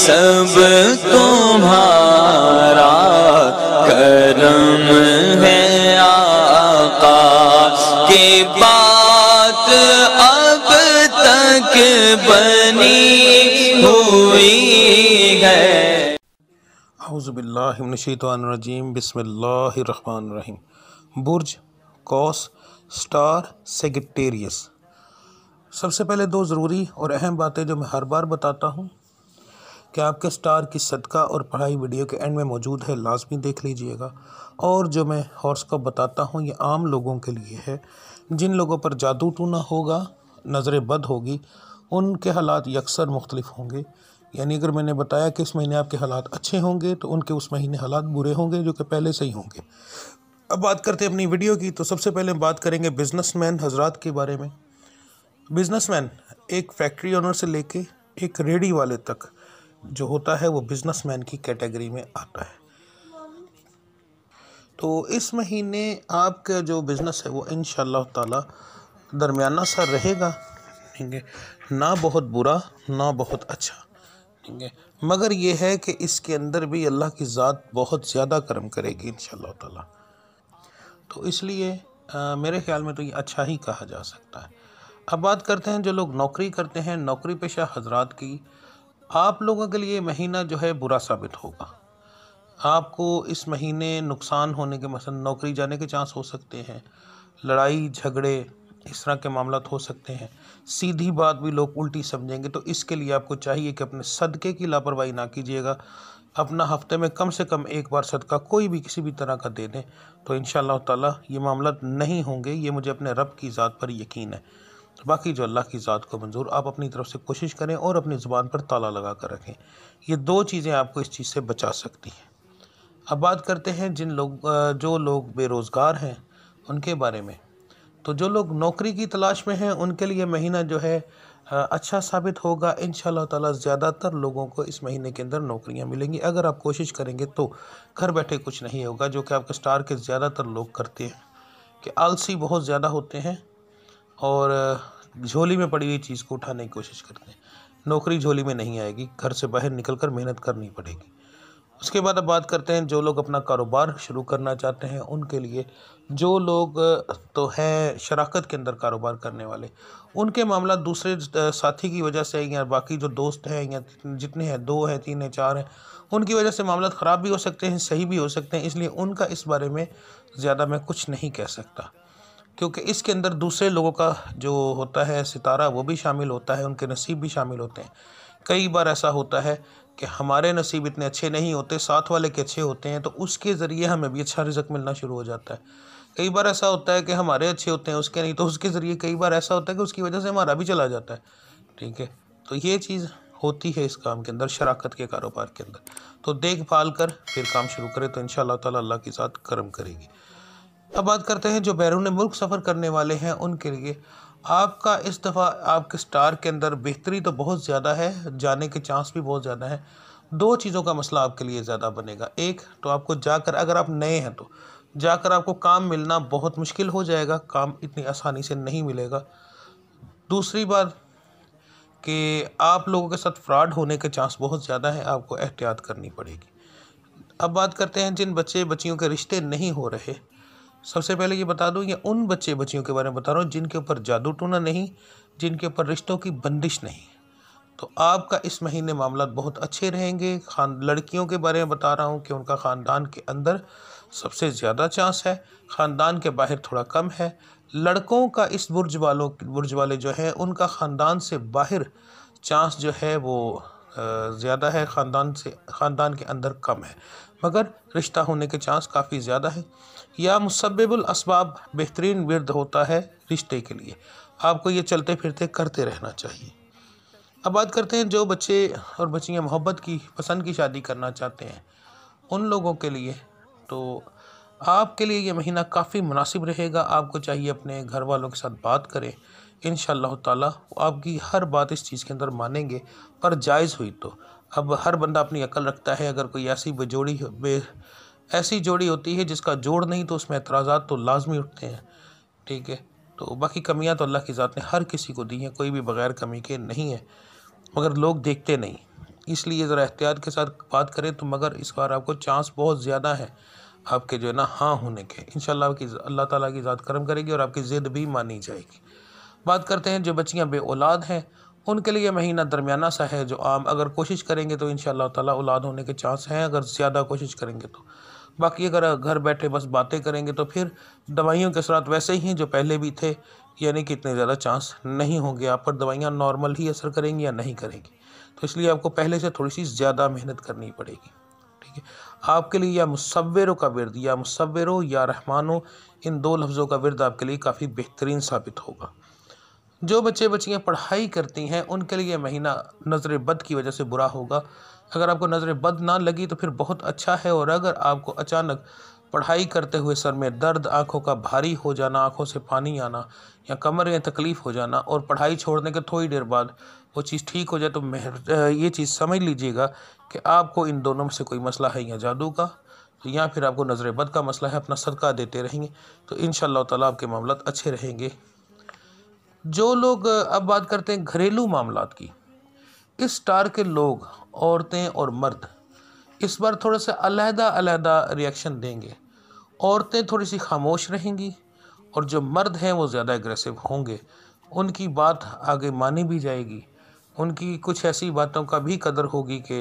सब तुम्हारा करम है आका के बात अब तक बनी हुई है अउज़बिल्लिमिनशैतरजीम बसमीम बुर्ज कौस स्टार सेगटेरियस सबसे पहले दो ज़रूरी और अहम बातें जो मैं हर बार बताता हूँ कि आपके स्टार की सदका और पढ़ाई वीडियो के एंड में मौजूद है लाजमी देख लीजिएगा और जो मैं हॉर्स को बताता हूँ ये आम लोगों के लिए है जिन लोगों पर जादू टूना होगा नज़रें बद होगी उनके हालात यकसर मुख्तलिफ होंगे यानी अगर मैंने बताया कि इस महीने आपके हालात अच्छे होंगे तो उनके उस महीने हालात बुरे होंगे जो कि पहले से ही होंगे अब बात करते हैं अपनी वीडियो की तो सबसे पहले बात करेंगे बिजनेसमैन हजरात के बारे में बिजनेसमैन एक फैक्ट्री ओनर से लेके एक रेडी वाले तक जो होता है वो बिजनेसमैन की कैटेगरी में आता है तो इस महीने आपका जो बिज़नेस है वो इन ताला दरमियाना सा रहेगा ठीक है ना बहुत बुरा ना बहुत अच्छा ठीक है मगर ये है कि इसके अंदर भी अल्लाह की ज़ात बहुत ज़्यादा कर्म करेगी इन ताला तो इसलिए मेरे ख्याल में तो ये अच्छा ही कहा जा सकता है अब बात करते हैं जो लोग नौकरी करते हैं नौकरी पेशा हजरात की आप लोगों के लिए महीना जो है बुरा साबित होगा आपको इस महीने नुकसान होने के मसल नौकरी जाने के चांस हो सकते हैं लड़ाई झगड़े इस तरह के मामला हो सकते हैं सीधी बात भी लोग उल्टी समझेंगे तो इसके लिए आपको चाहिए कि अपने सदक़े की लापरवाही ना कीजिएगा अपना हफ्ते में कम से कम एक बार सदका कोई भी किसी भी तरह का दे दें तो इन ताला ये मामला नहीं होंगे ये मुझे अपने रब की ज़ात पर यकीन है बाकी जो अल्लाह की ज़ात को मंजूर आप अपनी तरफ से कोशिश करें और अपनी ज़ुबान पर ताला लगा कर रखें ये दो चीज़ें आपको इस चीज़ से बचा सकती हैं अब बात करते हैं जिन लोग जो लोग बेरोज़गार हैं उनके बारे में तो जो लोग नौकरी की तलाश में हैं उनके लिए महीना जो है अच्छा साबित होगा इन ताला ज़्यादातर लोगों को इस महीने के अंदर नौकरियां मिलेंगी अगर आप कोशिश करेंगे तो घर बैठे कुछ नहीं होगा जो कि आपके स्टार के ज़्यादातर लोग करते हैं कि आलसी बहुत ज़्यादा होते हैं और झोली में पड़ी हुई चीज़ को उठाने की कोशिश करते हैं नौकरी झोली में नहीं आएगी घर से बाहर निकल कर मेहनत करनी पड़ेगी उसके बाद अब बात करते हैं जो लोग अपना कारोबार शुरू करना चाहते हैं उनके लिए जो लोग तो हैं शराकत के अंदर कारोबार करने वाले उनके मामला दूसरे साथी की वजह से या बाकी जो दोस्त हैं या जितने हैं दो हैं तीन हैं चार हैं उनकी वजह से मामला ख़राब भी हो सकते हैं सही भी हो सकते हैं इसलिए उनका इस बारे में ज़्यादा मैं कुछ नहीं कह सकता क्योंकि इसके अंदर दूसरे लोगों का जो होता है सितारा वो भी शामिल होता है उनके नसीब भी शामिल होते हैं कई बार ऐसा होता है कि हमारे नसीब इतने अच्छे नहीं होते साथ वाले के अच्छे होते हैं तो उसके ज़रिए हमें भी अच्छा रिजक मिलना शुरू हो जाता है कई बार ऐसा होता है कि हमारे अच्छे होते हैं उसके नहीं तो उसके ज़रिए कई बार ऐसा होता है कि उसकी वजह से हमारा भी चला जाता है ठीक है तो ये चीज़ होती है इस काम के अंदर शराकत के कारोबार के अंदर तो देखभाल कर फिर काम शुरू करें तो इन शाह अल्लाह के साथ कर्म करेगी अब बात करते हैं जो बैरून मुल्क सफ़र करने वाले हैं उनके लिए आपका इस दफ़ा आपके स्टार के अंदर बेहतरी तो बहुत ज़्यादा है जाने के चांस भी बहुत ज़्यादा है दो चीज़ों का मसला आपके लिए ज़्यादा बनेगा एक तो आपको जाकर अगर आप नए हैं तो जाकर आपको काम मिलना बहुत मुश्किल हो जाएगा काम इतनी आसानी से नहीं मिलेगा दूसरी बात कि आप लोगों के साथ फ्रॉड होने के चांस बहुत ज़्यादा है आपको एहतियात करनी पड़ेगी अब बात करते हैं जिन बच्चे बच्चियों के रिश्ते नहीं हो रहे सबसे पहले ये बता दूँ ये उन बच्चे बच्चियों के बारे में बता रहा हूँ जिनके ऊपर जादू टूना नहीं जिनके ऊपर रिश्तों की बंदिश नहीं तो आपका इस महीने मामला बहुत अच्छे रहेंगे खान लड़कियों के बारे में बता रहा हूँ कि उनका ख़ानदान के अंदर सबसे ज़्यादा चांस है ख़ानदान के बाहर थोड़ा कम है लड़कों का इस बुर्ज वालों बुर्ज वाले जो हैं उनका ख़ानदान से बाहर चांस जो है वो ज़्यादा है ख़ानदान से ख़ानदान के अंदर कम है मगर रिश्ता होने के चांस काफ़ी ज़्यादा है या मुसबबुल इसबाब बेहतरीन विरद होता है रिश्ते के लिए आपको ये चलते फिरते करते रहना चाहिए अब बात करते हैं जो बच्चे और बच्चियाँ मोहब्बत की पसंद की शादी करना चाहते हैं उन लोगों के लिए तो आपके लिए ये महीना काफ़ी मुनासिब रहेगा आपको चाहिए अपने घर वालों के साथ बात करें इन शह आपकी हर बात इस चीज़ के अंदर मानेंगे पर जायज़ हुई तो अब हर बंदा अपनी अकल रखता है अगर कोई ऐसी बेजोड़ी बे ऐसी जोड़ी होती है जिसका जोड़ नहीं तो उसमें एतराज़ा तो लाजमी उठते हैं ठीक है तो बाकी कमियाँ तो अल्लाह की ज़ात ने हर किसी को दी हैं कोई भी बग़ैर कमी के नहीं है मगर लोग देखते नहीं इसलिए ज़रा एहतियात के साथ बात करें तो मगर इस बार आपको चांस बहुत ज़्यादा है आपके जो है ना हाँ होने के इन आपकी अल्लाह ताली की ज़ात कर्म करेगी और आपकी ज़िद भी मानी जाएगी बात करते हैं जो बच्चियाँ बे औलाद हैं उनके लिए महीना दरमियाना सा है जो आम अगर कोशिश करेंगे तो इन शाला औलाद होने के चांस हैं अगर ज़्यादा कोशिश करेंगे तो बाकी अगर घर बैठे बस बातें करेंगे तो फिर दवाइयों के साथ वैसे ही हैं जो पहले भी थे यानी कि इतने ज़्यादा चांस नहीं होंगे आप पर दवाइयाँ नॉर्मल ही असर करेंगी या नहीं करेंगी तो इसलिए आपको पहले से थोड़ी सी ज़्यादा मेहनत करनी पड़ेगी ठीक है आपके लिए या मुसवरों का विरद या मुसवरों या रहमानों इन दो लफ्ज़ों का विरद आपके लिए काफ़ी बेहतरीन साबित होगा जो बच्चे बच्चियाँ पढ़ाई करती हैं उनके लिए महीना नज़र बद की वजह से बुरा होगा अगर आपको नज़र बद ना लगी तो फिर बहुत अच्छा है और अगर आपको अचानक पढ़ाई करते हुए सर में दर्द आंखों का भारी हो जाना आंखों से पानी आना या कमर में तकलीफ़ हो जाना और पढ़ाई छोड़ने के थोड़ी देर बाद वो चीज़ ठीक हो जाए तो ये चीज़ समझ लीजिएगा कि आपको इन दोनों में से कोई मसला है या जादू का या फिर आपको नजर बद का मसला है अपना सदका देते रहेंगे तो इन ताला आपके मामला अच्छे रहेंगे जो लोग अब बात करते हैं घरेलू मामला की इस स्टार के लोग औरतें और मर्द इस बार थोड़ा सा अलहदा अलहदा रिएक्शन देंगे औरतें थोड़ी सी खामोश रहेंगी और जो मर्द हैं वो ज़्यादा एग्रेसिव होंगे उनकी बात आगे मानी भी जाएगी उनकी कुछ ऐसी बातों का भी कदर होगी कि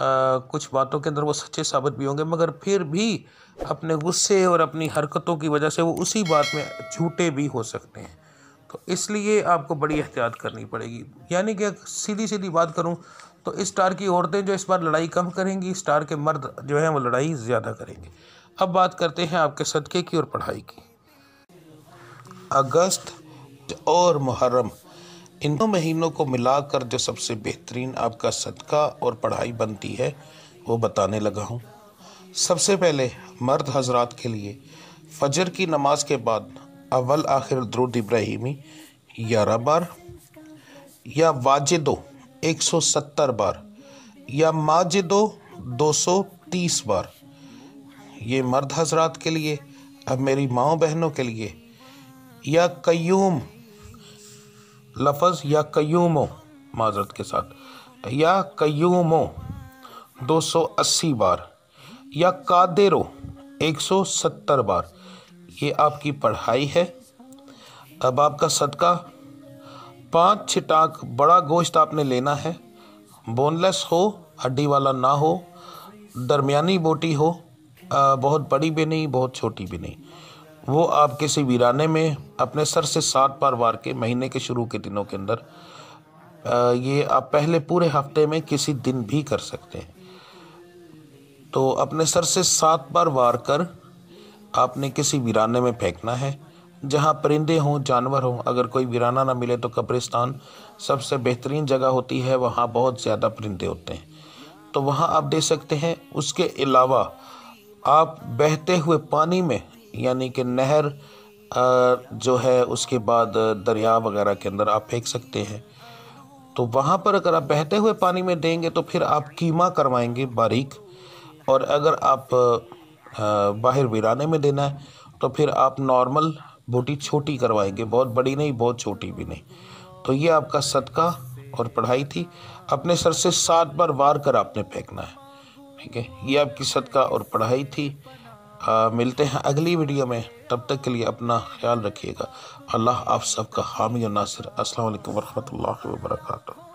कुछ बातों के अंदर वो सच्चे साबित भी होंगे मगर फिर भी अपने गुस्से और अपनी हरकतों की वजह से वो उसी बात में झूठे भी हो सकते हैं तो इसलिए आपको बड़ी एहतियात करनी पड़ेगी यानी कि सीधी सीधी बात करूँ तो इस स्टार की औरतें जो इस बार लड़ाई कम करेंगी स्टार के मर्द जो हैं वो लड़ाई ज़्यादा करेंगे अब बात करते हैं आपके सदक़े की और पढ़ाई की अगस्त और मुहर्रम इन दो महीनों को मिलाकर जो सबसे बेहतरीन आपका सदका और पढ़ाई बनती है वो बताने लगा हूँ सबसे पहले मर्द हजरात के लिए फजर की नमाज के बाद अवल आखिर द्रुद इब्राहिमी ग्यारह बार या वाजिदो सत्तर बार या माजिदो तीस बार ये मर्द हजरात के लिए अब मेरी माओ बहनों के लिए या कयूम लफज या कयूमो माजरत के साथ या कयूमो अस्सी बार या कादेरो सत्तर बार ये आपकी पढ़ाई है अब आपका सदका पांच छिटाक बड़ा गोश्त आपने लेना है बोनलेस हो हड्डी वाला ना हो दरमियानी बोटी हो आ, बहुत बड़ी भी नहीं बहुत छोटी भी नहीं वो आप किसी वीराने में अपने सर से सात बार वार के महीने के शुरू के दिनों के अंदर ये आप पहले पूरे हफ्ते में किसी दिन भी कर सकते हैं तो अपने सर से सात बार वार कर आपने किसी वीराने में फेंकना है जहाँ परिंदे हों जानवर हों अगर कोई वीराना ना मिले तो कब्रिस्तान सबसे बेहतरीन जगह होती है वहाँ बहुत ज़्यादा परिंदे होते हैं तो वहाँ आप दे सकते हैं उसके अलावा आप बहते हुए पानी में यानी कि नहर जो है उसके बाद दरिया वगैरह के अंदर आप फेंक सकते हैं तो वहाँ पर अगर आप बहते हुए पानी में देंगे तो फिर आप कीमा करवाएंगे बारीक और अगर आप बाहर वीराने में देना है तो फिर आप नॉर्मल बूटी छोटी करवाएंगे बहुत बड़ी नहीं बहुत छोटी भी नहीं तो ये आपका सदका और पढ़ाई थी अपने सर से सात बार वार कर आपने फेंकना है ठीक है ये आपकी सदका और पढ़ाई थी आ, मिलते हैं अगली वीडियो में तब तक के लिए अपना ख्याल रखिएगा अल्लाह आप सबका हामी नासिर असल वरहमल वर्का